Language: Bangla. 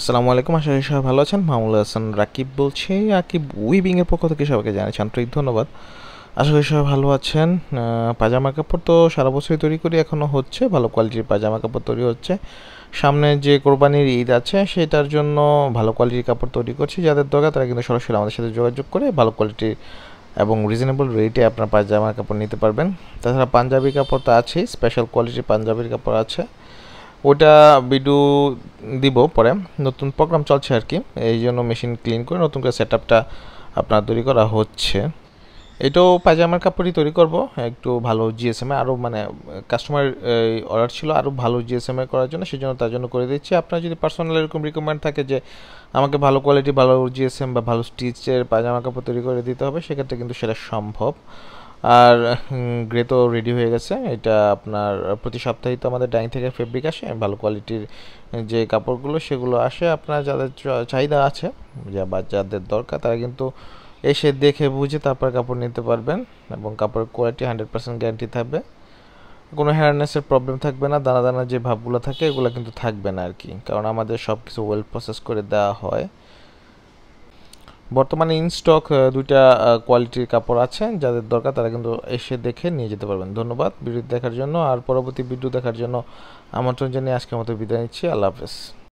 আসসালামু আলাইকুম আশা করি সবাই ভালো আছেন মামুল হাসান রাকিব বলছি রাকিব উইবিংয়ের পক্ষ থেকে সবাইকে জানাচ্ছি আন্তরিক ধন্যবাদ আশা করি সবাই ভালো আছেন পাজামা কাপড় তো সারা বছরই তৈরি করি এখনও হচ্ছে ভালো কোয়ালিটির পাজামা কাপড় তৈরি হচ্ছে সামনে যে কোরবানির ঈদ আছে সেটার জন্য ভালো কোয়ালিটির কাপড় তৈরি করছি যাদের দরকার তারা কিন্তু সরাসরি আমাদের সাথে যোগাযোগ করে ভালো কোয়ালিটির এবং রিজনেবল রেটে আপনার পাজামা কাপড় নিতে পারবেন তাছাড়া পাঞ্জাবি কাপড় তো আছেই স্পেশাল কোয়ালিটির পাঞ্জাবির কাপড় আছে ওটা ভিডিও দিব পরে নতুন প্রোগ্রাম চলছে আর কি এই জন্য মেশিন ক্লিন করে নতুন করে সেট আপটা আপনার তৈরি করা হচ্ছে এটাও পায়জামার কাপড়ই তৈরি করব একটু ভালো জিএসএম আরও মানে কাস্টমার অর্ডার ছিল আরও ভালো জিএসএম করার জন্য সেই জন্য তার জন্য করে দিচ্ছি আপনার যদি পার্সোনাল এরকম রিকমেন্ড থাকে যে আমাকে ভালো কোয়ালিটি ভালো জিএসএম বা ভালো স্টিচের পায়জামা কাপড় তৈরি করে দিতে হবে সেক্ষেত্রে কিন্তু সেটা সম্ভব আর গ্রে তো রেডি হয়ে গেছে এটা আপনার প্রতি সপ্তাহে তো আমাদের ডাইং থেকে ফেব্রিক আসে ভালো কোয়ালিটির যে কাপড়গুলো সেগুলো আসে আপনার যাদের চাহিদা আছে যা বা যাদের দরকার তারা কিন্তু এসে দেখে বুঝে তারপর কাপড় নিতে পারবেন এবং কাপড়ের কোয়ালিটি হান্ড্রেড পার্সেন্ট গ্যারান্টি থাকবে কোনো হেয়ারনেসের প্রবলেম থাকবে না দানা দানা যে ভাবগুলো থাকে এগুলো কিন্তু থাকবে না আর কি কারণ আমাদের সব কিছু ওয়েল প্রসেস করে দেওয়া হয় বর্তমানে ইনস্টক দুইটা কোয়ালিটির কাপড় আছে যাদের দরকার তারা কিন্তু এসে দেখে নিয়ে যেতে পারবেন ধন্যবাদ ভিডিও দেখার জন্য আর পরবর্তী ভিডিও দেখার জন্য আমন্ত্রণ জানিয়ে আজকের মতো বিদায় নিচ্ছি আল্লাহ হাফেজ